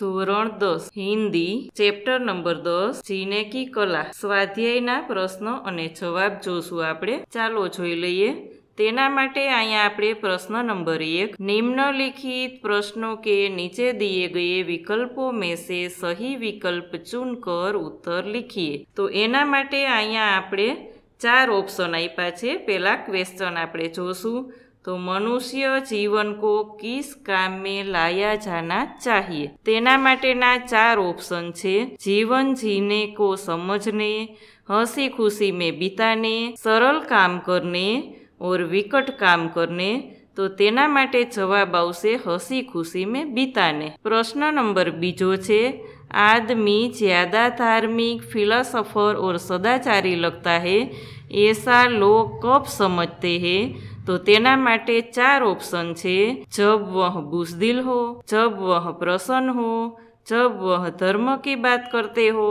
ધોરણ દસ Hindi chapter number દસ જીનેકી કલા સ્વાધ્યાયના પ્રશ્નો અને જવાબ જોશું આપણે ચાલો જોઈ લઈએ તેના માટે અહીંયા આપણે પ્રશ્ન નંબર એક નિમ્નલિખિત પ્રશ્નો કે નીચે દિએ ગયે વિકલ્પો મેં સે સહી વિકલ્પ ચૂન કર ઉત્તર લીખીએ તો એના માટે અહીંયા આપણે ચાર ઓપ્શન આપ્યા છે પહેલાં ક્વેશ્ચન આપણે જોશું तो મનુષ્ય જીવન કો કિસ કામ મેં લાયા જાના ચાહીએ તેના માટેના ચાર ઓપ્શન છે જીવન જીને કો સમજને હંસી ખુશી મેં બીતાને સરળ કામ કરને ઓર વિકટ કામ કરને તો તેના માટે જવાબ આવશે હસી ખુશી મેં બીતાને પ્રશ્ન નંબર બીજો છે આદમી જ્યાદા ધાર્મિક ફિલાસફર ઓર સદાચારી લગતા હૈ એસા લોગ કબ સમજતે હૈ તો તેના માટે ચાર ઓપ્શન છે જબ વહ બુઝદિલ હો જબ વહ પ્રસન્ન હો જબ વહ ધર્મ કી બાત કરતે હો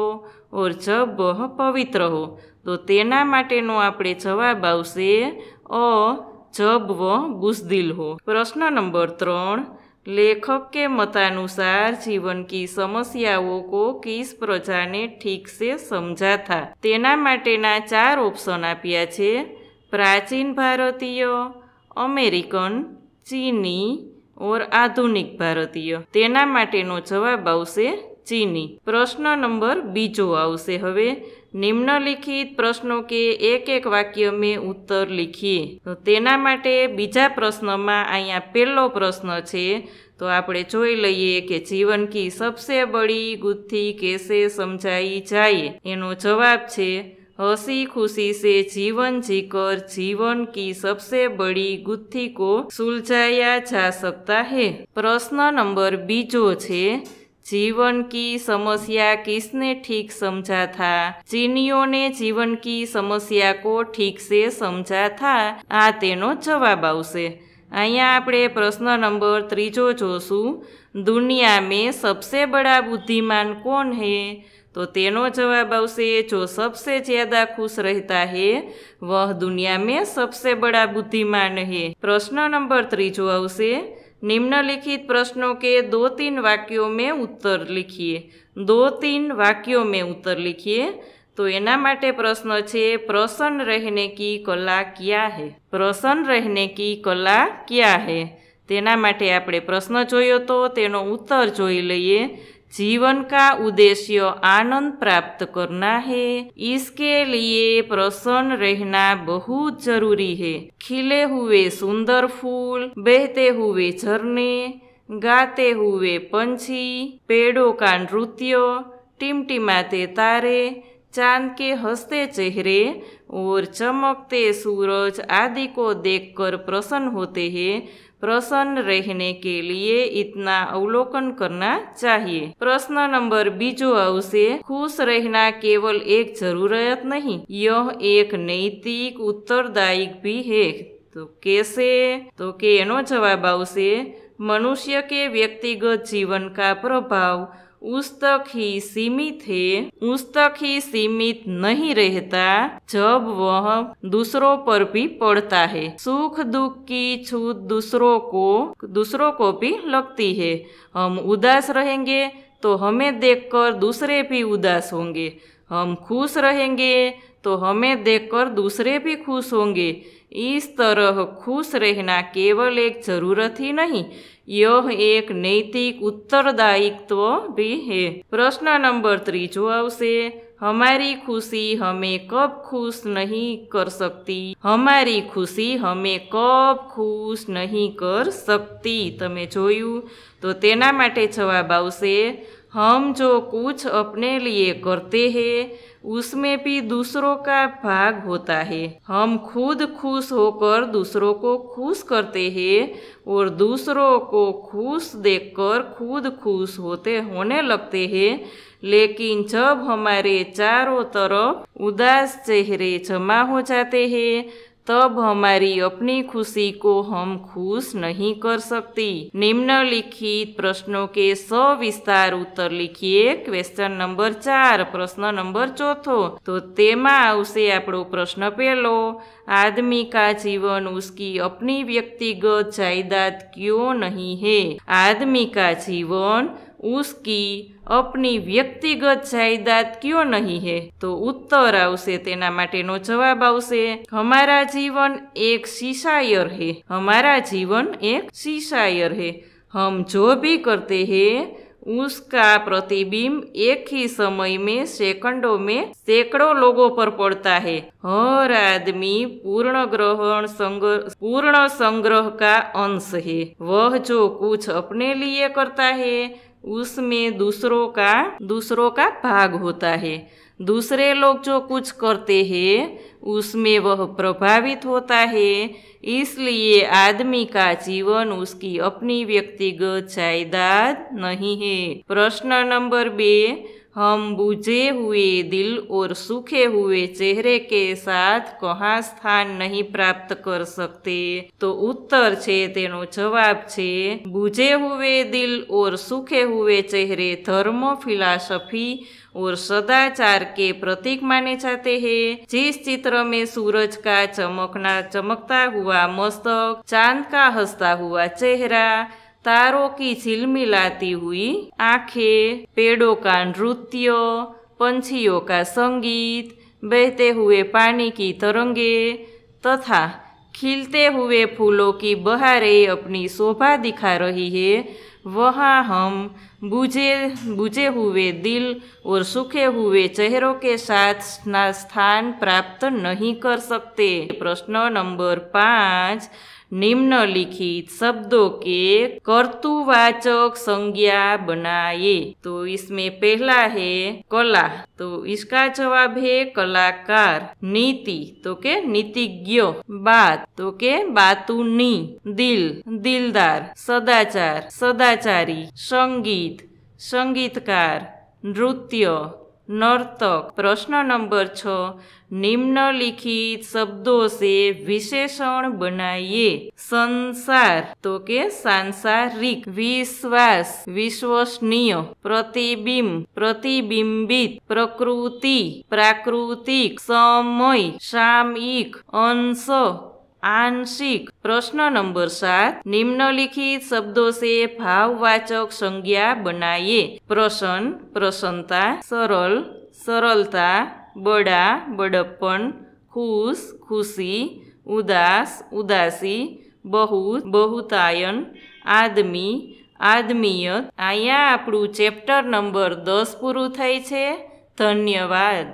ઓર જબ વહ પવિત્ર હો તો તેના માટેનો આપણે જવાબ આવશે અ જબ વ બુઝદિલ હો પ્રશ્ન નંબર ત્રણ લેखक के मतानुसार जीवन की समस्याओं को किस प्रजा ने ठीक से समझा તેના માટેના ચાર ઓપ્શન આપ્યા છે પ્રાચીન ભારતીયો અમેરિકન ચીની ઓર આધુનિક ભારતીય તેના માટેનો જવાબ આવશે ચીની પ્રશ્ન નંબર બીજો આવશે હવે નિમ્નલિખિત પ્રશ્નો કે એક એક વાક્ય મેં ઉત્તર લખીએ તો તેના માટે બીજા પ્રશ્નમાં અહીંયા પહેલો પ્રશ્ન છે તો આપણે જોઈ લઈએ કે જીવન કી સબસે બળી ગુથ્થી કેસે સમજાઈ જાય એનો જવાબ છે हंसी खुशी से जीवन जीकर जीवन की सबसे बड़ी गुत्थी को सुलझाया जा सकता है प्रश्न नंबर बीजो है जीवन की समस्या किसने ठीक समझा था चीनियों ने जीवन की समस्या को ठीक से समझा था આ जवाब જવાબ આવશે અહીંયા આપણે પ્રશ્ન નંબર ત્રીજો જોશું દુનિયા મેં સબસે બડા બુદ્ધિમાન તો તેનો જવાબ આવશે જો સબસે જ્યાદા ખુશ રહેતા હે વહ દુનિયા મેં સબસે બડા બુદ્ધિમાન હે પ્રશ્ન નંબર ત્રીજો આવશે નિમ્નલિખિત પ્રશ્નો કે દો તીન વાક્યો મેં ઉત્તર લીખીએ દો તીન વાક્યો મેં ઉત્તર લીખીએ તો એના માટે પ્રશ્ન છે પ્રસન્ન રહેને કી કલા ક્યા હે પ્રસન્ન રહેને કી કલા ક્યા હે તેના માટે આપણે પ્રશ્ન જોયો તો તેનો ઉત્તર જોઈ લઈએ जीवन का उद्देश्य आनंद प्राप्त करना है इसके लिए प्रसन्न रहना बहुत जरूरी है खिले हुए सुंदर फूल बहते हुए झरने गाते हुए पंछी पेड़ों का नृत्य टिमटिमाते तारे चांद के हंसते चेहरे और चमकते सूरज आदि को देखकर प्रसन्न होते हैं प्रसन्न रहने के लिए इतना अवलोकन करना चाहिए प्रश्न नंबर बीजो આવશે ખુશ રહેના કેવલ એક જરૂરિયાત નહીં યહ એક નૈતિક ઉત્તરદાયી ભી હે તો કેસે તો કે એનો જવાબ આવશે મનુષ્ય કે વ્યક્તિગત જીવન કા પ્રભાવ उस तक ही सीमित है उस तक ही सीमित नहीं रहता जब वह दूसरों पर भी पड़ता है सुख दुख की छूत दूसरों को दूसरों को भी लगती है हम उदास रहेंगे तो हमें देखकर दूसरे भी उदास होंगे हम खुश रहेंगे तो हमें देखकर दूसरे भी खुश होंगे इस तरह खुश रहना केवल एक जरूरत ही नहीं यह एक नैतिक उत्तरदायित्व भी है प्रश्न नंबर तीजो आवशे हमारी खुशी हमें कब खुश नहीं कर सकती हमारी खुशी हमें कब खुश नहीं कर सकती तमें जो तो जवाब માટે हम जो कुछ अपने लिए करते हैं उसमें भी दूसरों का भाग होता है हम खुद खुश होकर दूसरों को खुश करते हैं और दूसरों को खुश देखकर खुद खुश होते होने लगते हैं लेकिन जब हमारे चारों तरफ उदास चेहरे जमा हो जाते हैं तब हमारी अपनी खुशी को हम खुश नहीं कर सकती निम्नलिखित प्रश्नों के सविस्तार उत्तर लिखिए क्वेश्चन नंबर चार प्रश्न नंबर चौथो तो तेमा उसे आप प्रश्न પહેલો आदमी का जीवन उसकी अपनी व्यक्तिगत जायदाद क्यों नहीं है आदमी का जीवन उसकी अपनी व्यक्तिगत जायदाद क्यों नहीं है तो उत्तर આવશે તેના માટેનો જવાબ આવશે ہمارا જીવન એક શીશાયર છે ہمارا જીવન એક શીશાયર છે ہم જો ભી કરતા હે ਉਸ કા પ્રતિબિંબ એક ही સમય મે સેકન્ડો મે સેકડો લોકો પર પડતા હે ઓર આદમી પૂર્ણ ગ્રહણ સંગ પૂર્ણ સંગ્રહ કા અંશ હી વો જો કુછ અપને લિયે કરતા હે उसमें दूसरों का दूसरों का भाग होता है दूसरे लोग जो कुछ करते हैं उसमें वह प्रभावित होता है इसलिए आदमी का जीवन उसकी अपनी व्यक्तिगत जायदाद नहीं है प्रश्न नंबर बे हम बुझे हुए दिल और सूखे हुए चेहरे के साथ कहा स्थान नहीं प्राप्त कर सकते तो उत्तर છે તેનો જવાબ છે બુઝે હુએ દિલ ઓર સુખે હુએ ચહેરે ધર્મ ફિલાસફી और सदाचार के प्रतीक माने जाते हैं जिस चित्र में सूरज का चमकना चमकता हुआ मस्तक चांद का हंसता हुआ चेहरा तारों की झिलमिलाती हुई आंखें पेड़ों का नृत्य पंछियों का संगीत बहते हुए पानी की तरंगे तथा खिलते हुए फूलों की बहारें अपनी शोभा दिखा रही है वहाँ हम बुझे बुझे हुए दिल और सूखे हुए चेहरों के साथ स्थान प्राप्त नहीं कर सकते प्रश्न नंबर पाँच निम्नलिखित शब्दों के कर्तुवाचक संज्ञा बनाए तो इसमें पहला है कला तो इसका जवाब है कलाकार नीति तो के नीतिज्ञ बात तो के बातूनी दिल दिलदार सदाचार सदाचारी संगीत संगीतकार नृत्य નર્તક પ્રશ્ન નંબર છ નિમ્નલિખિત શબ્દો સે વિશેષણ બનાવીએ સંસાર તો કે સાંસારિક વિશ્વાસ વિશ્વસનીય પ્રતિબિંબ પ્રતિબિંબિત પ્રકૃતિ પ્રાકૃતિક સમય સામયિક અંશ આંશિક પ્રશ્ન નંબર સાત નિમ્નલિખિત શબ્દો છે ભાવવાચક સંજ્ઞા બનાઈએ પ્રસન્ન પ્રસન્નતા સરળ સરળતા બડા બડપ્પન ખુશ ખુશી ઉદાસ ઉદાસી બહુ બહુતાયન આદમી આદમીયત અહીંયા આપણું ચેપ્ટર નંબર દસ પૂરું થાય છે ધન્યવાદ